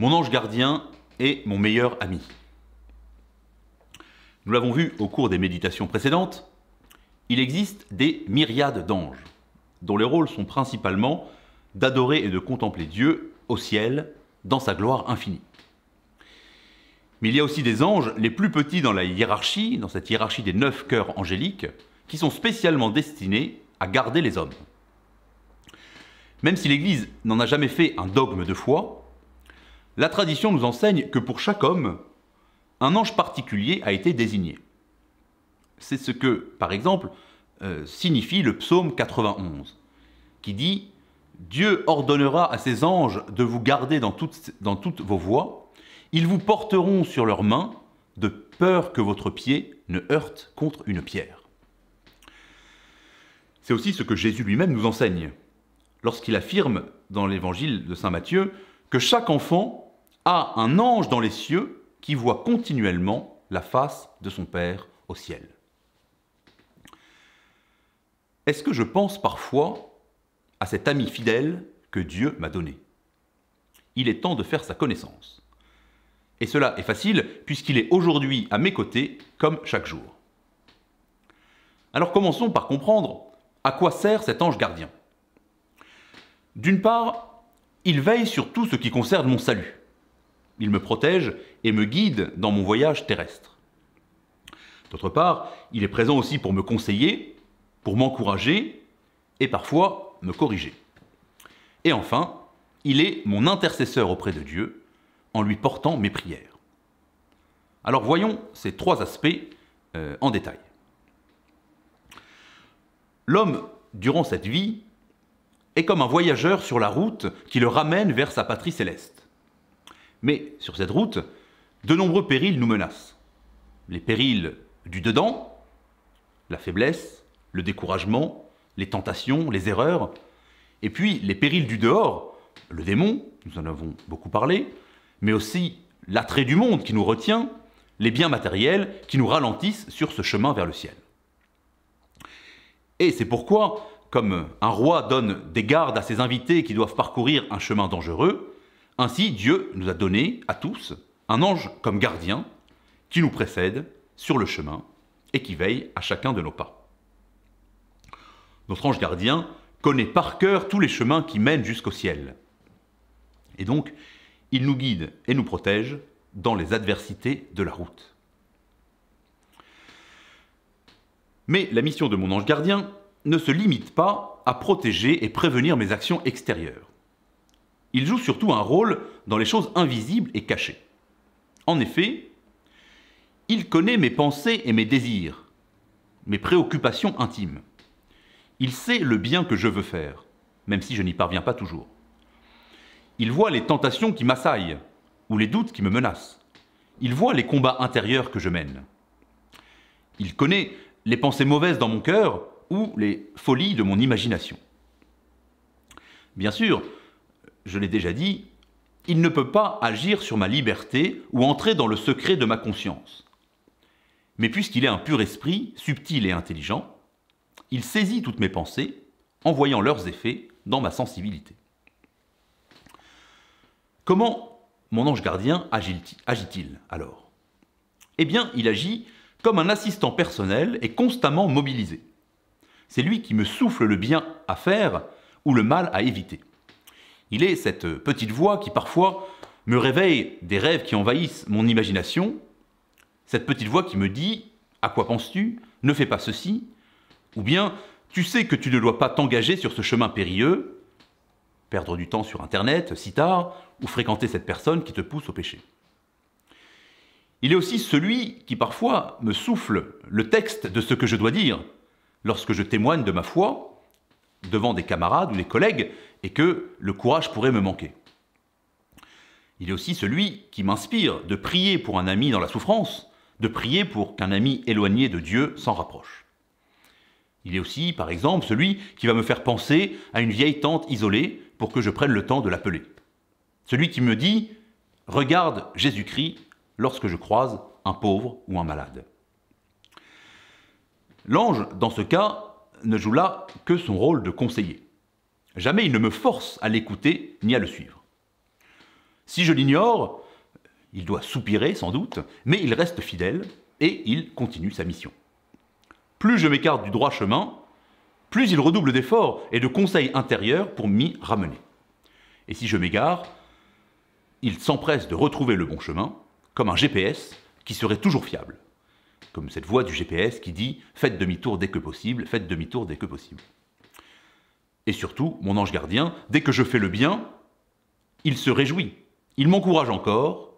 Mon ange gardien est mon meilleur ami. Nous l'avons vu au cours des méditations précédentes, il existe des myriades d'anges, dont les rôles sont principalement d'adorer et de contempler Dieu au ciel dans sa gloire infinie. Mais il y a aussi des anges, les plus petits dans la hiérarchie, dans cette hiérarchie des neuf cœurs angéliques, qui sont spécialement destinés à garder les hommes. Même si l'Église n'en a jamais fait un dogme de foi, la tradition nous enseigne que pour chaque homme, un ange particulier a été désigné. C'est ce que, par exemple, euh, signifie le psaume 91, qui dit Dieu ordonnera à ses anges de vous garder dans toutes vos voies, ils vous porteront sur leurs mains, de peur que votre pied ne heurte contre une pierre. C'est aussi ce que Jésus lui-même nous enseigne, lorsqu'il affirme dans l'évangile de Saint Matthieu que chaque enfant a un ange dans les cieux qui voit continuellement la face de son Père au ciel. Est-ce que je pense parfois à cet ami fidèle que Dieu m'a donné Il est temps de faire sa connaissance. Et cela est facile puisqu'il est aujourd'hui à mes côtés comme chaque jour. Alors commençons par comprendre à quoi sert cet ange gardien. D'une part, il veille sur tout ce qui concerne mon salut. Il me protège et me guide dans mon voyage terrestre. D'autre part, il est présent aussi pour me conseiller, pour m'encourager et parfois me corriger. Et enfin, il est mon intercesseur auprès de Dieu en lui portant mes prières. Alors voyons ces trois aspects euh, en détail. L'homme, durant cette vie, est comme un voyageur sur la route qui le ramène vers sa patrie céleste. Mais sur cette route, de nombreux périls nous menacent. Les périls du dedans, la faiblesse, le découragement, les tentations, les erreurs, et puis les périls du dehors, le démon, nous en avons beaucoup parlé, mais aussi l'attrait du monde qui nous retient, les biens matériels qui nous ralentissent sur ce chemin vers le ciel. Et c'est pourquoi comme un roi donne des gardes à ses invités qui doivent parcourir un chemin dangereux, ainsi Dieu nous a donné à tous un ange comme gardien qui nous précède sur le chemin et qui veille à chacun de nos pas. Notre ange gardien connaît par cœur tous les chemins qui mènent jusqu'au ciel. Et donc, il nous guide et nous protège dans les adversités de la route. Mais la mission de mon ange gardien, ne se limite pas à protéger et prévenir mes actions extérieures. Il joue surtout un rôle dans les choses invisibles et cachées. En effet, il connaît mes pensées et mes désirs, mes préoccupations intimes. Il sait le bien que je veux faire, même si je n'y parviens pas toujours. Il voit les tentations qui m'assaillent, ou les doutes qui me menacent. Il voit les combats intérieurs que je mène. Il connaît les pensées mauvaises dans mon cœur ou les folies de mon imagination. Bien sûr, je l'ai déjà dit, il ne peut pas agir sur ma liberté ou entrer dans le secret de ma conscience. Mais puisqu'il est un pur esprit, subtil et intelligent, il saisit toutes mes pensées, en voyant leurs effets dans ma sensibilité. Comment mon ange gardien agit-il alors Eh bien, il agit comme un assistant personnel et constamment mobilisé. C'est lui qui me souffle le bien à faire ou le mal à éviter. Il est cette petite voix qui parfois me réveille des rêves qui envahissent mon imagination, cette petite voix qui me dit à quoi penses-tu Ne fais pas ceci. Ou bien tu sais que tu ne dois pas t'engager sur ce chemin périlleux, perdre du temps sur Internet si tard, ou fréquenter cette personne qui te pousse au péché. Il est aussi celui qui parfois me souffle le texte de ce que je dois dire, lorsque je témoigne de ma foi devant des camarades ou des collègues et que le courage pourrait me manquer. Il est aussi celui qui m'inspire de prier pour un ami dans la souffrance, de prier pour qu'un ami éloigné de Dieu s'en rapproche. Il est aussi, par exemple, celui qui va me faire penser à une vieille tante isolée pour que je prenne le temps de l'appeler. Celui qui me dit ⁇ Regarde Jésus-Christ lorsque je croise un pauvre ou un malade ⁇ L'ange, dans ce cas, ne joue là que son rôle de conseiller. Jamais il ne me force à l'écouter ni à le suivre. Si je l'ignore, il doit soupirer sans doute, mais il reste fidèle et il continue sa mission. Plus je m'écarte du droit chemin, plus il redouble d'efforts et de conseils intérieurs pour m'y ramener. Et si je m'égare, il s'empresse de retrouver le bon chemin, comme un GPS qui serait toujours fiable comme cette voix du GPS qui dit faites demi-tour dès que possible, faites demi-tour dès que possible. Et surtout, mon ange gardien, dès que je fais le bien, il se réjouit, il m'encourage encore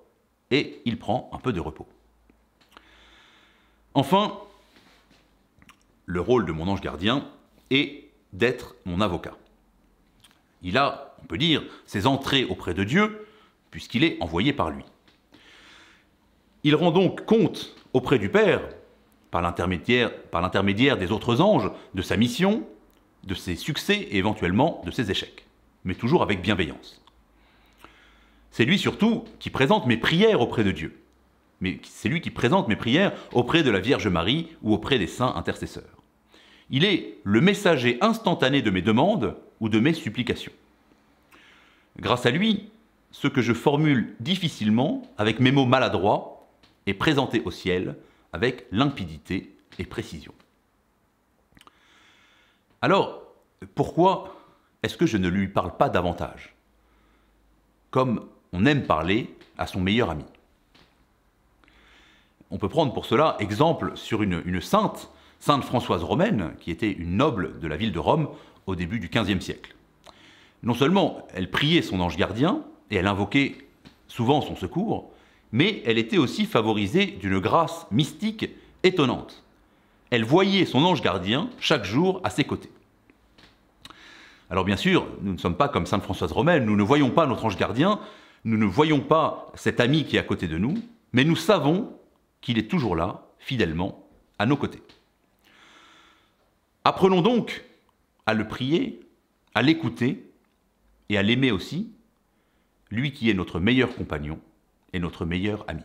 et il prend un peu de repos. Enfin, le rôle de mon ange gardien est d'être mon avocat. Il a, on peut dire, ses entrées auprès de Dieu, puisqu'il est envoyé par lui. Il rend donc compte auprès du Père, par l'intermédiaire des autres anges, de sa mission, de ses succès et éventuellement de ses échecs, mais toujours avec bienveillance. C'est lui surtout qui présente mes prières auprès de Dieu, mais c'est lui qui présente mes prières auprès de la Vierge Marie ou auprès des saints intercesseurs. Il est le messager instantané de mes demandes ou de mes supplications. Grâce à lui, ce que je formule difficilement, avec mes mots maladroits, et présenté au ciel avec limpidité et précision. Alors, pourquoi est-ce que je ne lui parle pas davantage Comme on aime parler à son meilleur ami. On peut prendre pour cela exemple sur une, une sainte, Sainte Françoise romaine, qui était une noble de la ville de Rome au début du XVe siècle. Non seulement elle priait son ange gardien, et elle invoquait souvent son secours, mais elle était aussi favorisée d'une grâce mystique étonnante. Elle voyait son ange gardien chaque jour à ses côtés. Alors bien sûr, nous ne sommes pas comme Sainte Françoise Romaine, nous ne voyons pas notre ange gardien, nous ne voyons pas cet ami qui est à côté de nous, mais nous savons qu'il est toujours là, fidèlement, à nos côtés. Apprenons donc à le prier, à l'écouter et à l'aimer aussi, lui qui est notre meilleur compagnon, est notre meilleur ami.